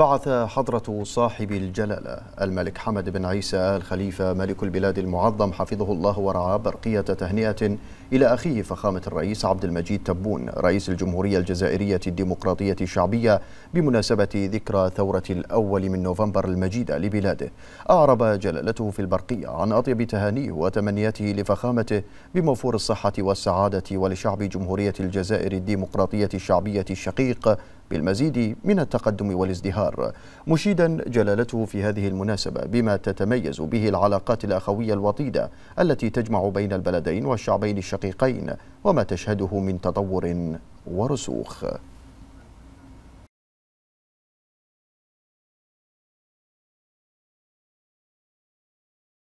بعث حضرة صاحب الجلالة الملك حمد بن عيسى آل خليفة ملك البلاد المعظم حفظه الله ورعاه برقية تهنئة إلى أخيه فخامة الرئيس عبد المجيد تبون رئيس الجمهورية الجزائرية الديمقراطية الشعبية بمناسبة ذكرى ثورة الأول من نوفمبر المجيدة لبلاده أعرب جلالته في البرقية عن أطيب تهانيه وتمنياته لفخامته بموفور الصحة والسعادة ولشعب جمهورية الجزائر الديمقراطية الشعبية الشقيق بالمزيد من التقدم والازدهار مشيدا جلالته في هذه المناسبة بما تتميز به العلاقات الأخوية الوطيدة التي تجمع بين البلدين والشعبين الشقيقين وما تشهده من تطور ورسوخ